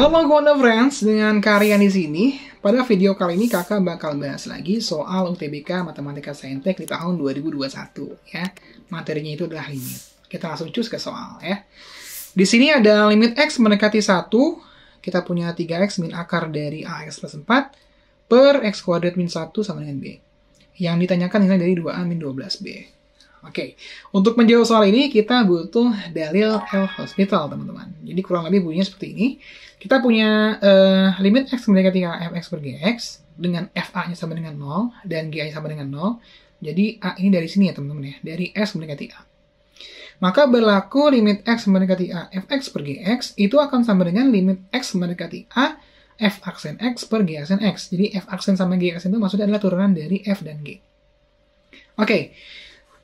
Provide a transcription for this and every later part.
Halo Gwanda Friends, dengan Karian di sini. Pada video kali ini kakak bakal bahas lagi soal UTBK Matematika Saintek di tahun 2021 ya. Materinya itu adalah limit. Kita langsung cus ke soal ya. Di sini ada limit X mendekati 1, kita punya 3X min akar dari AX plus 4 per X kuadrat min 1 sama dengan B. Yang ditanyakan nilai dari 2A min 12B. Oke, okay. untuk menjawab soal ini kita butuh dalil L hospital teman-teman. Jadi kurang lebih bunyinya seperti ini. Kita punya uh, limit x mendekati fx per gx dengan fa-nya sama dengan 0 dan gi sama dengan 0. Jadi a ini dari sini ya teman-teman ya, dari s mendekati a. Maka berlaku limit x mendekati a fx per gx itu akan sama dengan limit x mendekati a f aksen x per g aksen x. Jadi f aksen sama g aksen itu maksudnya adalah turunan dari f dan g. Oke. Okay.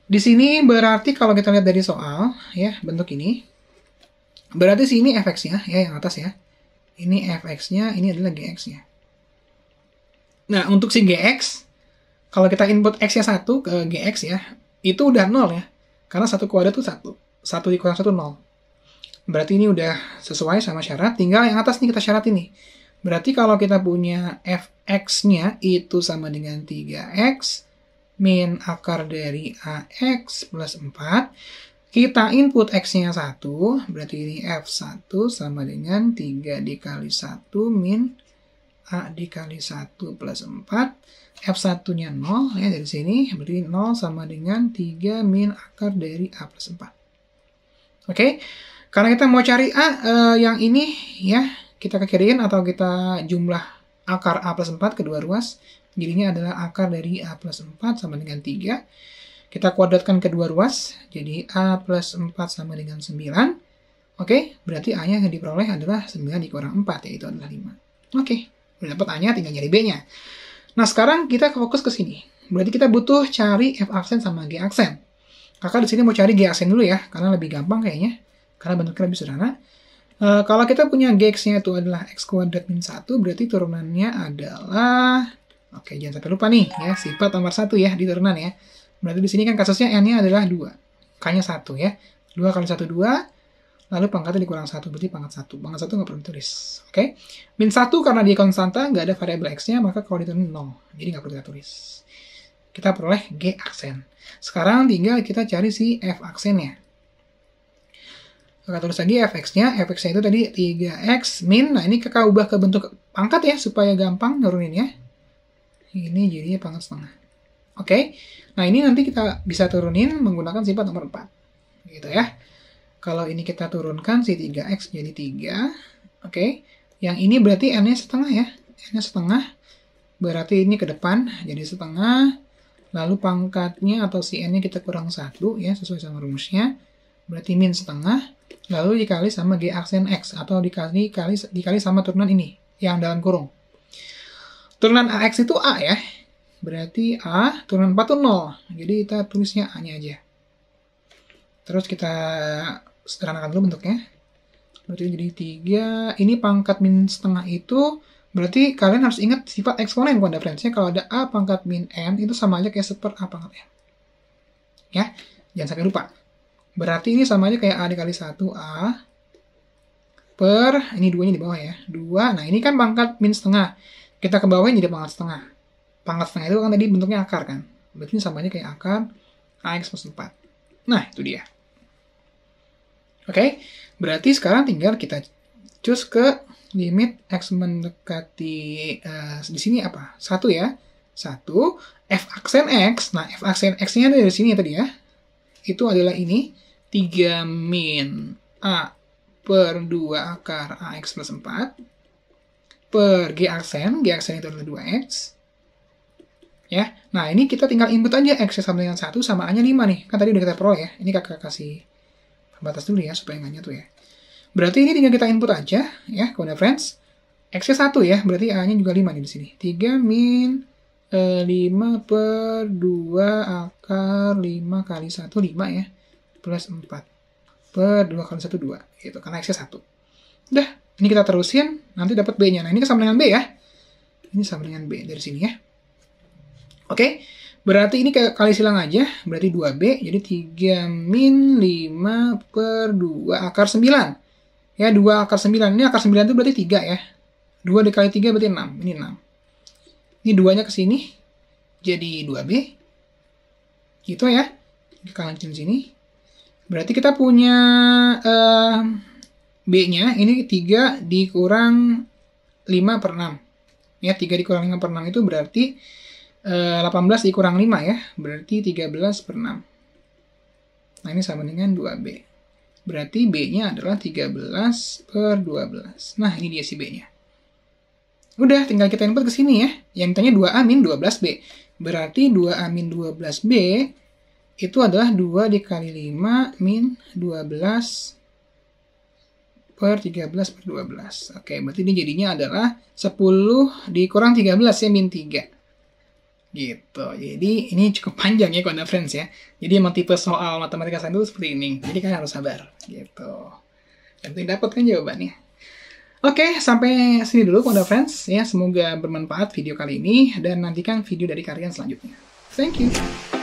Di sini berarti kalau kita lihat dari soal, ya, bentuk ini. Berarti ini fx-nya, ya, yang atas ya. Ini fx-nya, ini adalah gx-nya. Nah, untuk si gx, kalau kita input x-nya 1 ke gx ya, itu udah 0 ya. Karena satu kuadrat itu 1. 1 dikurang 1, 0. Berarti ini udah sesuai sama syarat. Tinggal yang atas nih kita syarat ini. Berarti kalau kita punya fx-nya itu sama dengan 3x, min akar dari AX plus 4. Kita input X-nya 1, berarti ini F1 sama dengan 3 dikali 1 min A dikali 1 plus 4. F1-nya 0, ya dari sini, berarti 0 sama dengan 3 min akar dari A plus 4. Oke, okay? karena kita mau cari A eh, yang ini, ya, kita kekirin atau kita jumlah akar A plus 4 kedua ruas, Jadinya adalah akar dari A plus 4 sama dengan 3. Kita kuadratkan kedua ruas, jadi A plus 4 sama dengan 9. Oke, berarti A-nya yang diperoleh adalah 9 dikurang 4, yaitu adalah 5. Oke, udah dapat A-nya, tinggal nyari B-nya. Nah, sekarang kita fokus ke sini. Berarti kita butuh cari F aksen sama G aksen. Kakak di sini mau cari G aksen dulu ya, karena lebih gampang kayaknya. Karena bentuknya lebih sederhana. Uh, kalau kita punya g-nya itu adalah x kuadrat min 1, berarti turunannya adalah Oke, jangan sampai lupa nih ya, sifat nomor satu ya di turunan ya. Berarti di sini kan kasusnya n-nya adalah 2. K-nya 1 ya. 2 kali 1, 2. Lalu pangkatnya dikurang 1, berarti pangkat 1. Pangkat 1 nggak perlu ditulis. Oke. Min 1 karena dia konstanta, nggak ada variabel X-nya, maka kalau ditulis 0. Jadi nggak perlu kita tulis. Kita peroleh G aksen. Sekarang tinggal kita cari si F aksennya. Kita tulis lagi fx-nya. fx-nya itu tadi 3x min. Nah, ini kita ubah ke bentuk pangkat ya, supaya gampang nuruninnya. Ini jadinya pangkat setengah. Oke, okay? nah ini nanti kita bisa turunin menggunakan sifat nomor 4. Gitu ya. Kalau ini kita turunkan si 3x jadi 3. Oke, okay? yang ini berarti n-nya setengah ya. N-nya setengah, berarti ini ke depan jadi setengah. Lalu pangkatnya atau si n-nya kita kurang satu ya, sesuai sama rumusnya. Berarti min setengah, lalu dikali sama g aksen x atau dikali, dikali, dikali sama turunan ini, yang dalam kurung. Turunan AX itu A ya. Berarti A turunan 4 itu 0. Jadi kita tulisnya A-nya aja. Terus kita sederhanakan dulu bentuknya. Berarti jadi 3. Ini pangkat min setengah itu berarti kalian harus ingat sifat eksponen pada referensinya. Kalau ada A pangkat min N itu sama aja kayak seper A pangkat N. Ya, jangan sampai lupa. Berarti ini sama aja kayak A dikali 1A per, ini 2-nya di bawah ya, 2. Nah, ini kan pangkat min setengah kita ke bawahnya jadi pangkat setengah. Pangkat setengah itu kan tadi bentuknya akar kan. Berarti samanya kayak akar AX plus 4. Nah, itu dia. Oke, okay? berarti sekarang tinggal kita cus ke limit X mendekati, uh, di sini apa? Satu ya. Satu, F aksen X. Nah, F aksen X-nya dari sini ya tadi ya. Itu adalah ini, 3 min A per 2 akar AX plus 4 per G aksen, G aksen itu adalah 2X. Ya, nah ini kita tinggal input aja X ya sama dengan 1 sama A-nya 5 nih. Kan tadi udah kita peroleh ya. Ini kakak kasih pembatas dulu ya supaya nggak nyatu ya. Berarti ini tinggal kita input aja ya, kepada friends. X-nya 1 ya, berarti A-nya juga 5 nih di sini. 3 min e, eh, 5 per 2 akar 5 kali 1, 5 ya. Plus 4 per 2 kali 1, 2. Gitu, karena X-nya 1. Udah, ini kita terusin, nanti dapat B-nya. Nah, ini sama dengan B ya. Ini sama dengan B dari sini ya. Oke, berarti ini kali silang aja. Berarti 2B, jadi 3 min 5 per 2 akar 9. Ya, 2 akar 9. Ini akar 9 itu berarti 3 ya. 2 dikali 3 berarti 6. Ini 6. Ini 2-nya ke sini. Jadi 2B. Gitu ya. kita kanan sini. Berarti kita punya... Uh, B-nya ini 3 dikurang 5 per 6. Ya, 3 dikurang 5 per 6 itu berarti uh, eh, 18 dikurang 5 ya. Berarti 13 per 6. Nah, ini sama dengan 2B. Berarti B-nya adalah 13 per 12. Nah, ini dia si B-nya. Udah, tinggal kita input ke sini ya. Yang ditanya 2A min 12B. Berarti 2A min 12B itu adalah 2 dikali 5 min 12 per 13 per 12. Oke, berarti ini jadinya adalah 10 dikurang 13 ya, min 3. Gitu, jadi ini cukup panjang ya kawan-kawan friends ya. Jadi emang tipe soal matematika saya itu seperti ini. Jadi kalian harus sabar, gitu. Tentu dapat kan jawabannya. Oke, sampai sini dulu kawan-kawan friends. Ya, semoga bermanfaat video kali ini dan nantikan video dari kalian selanjutnya. Thank you.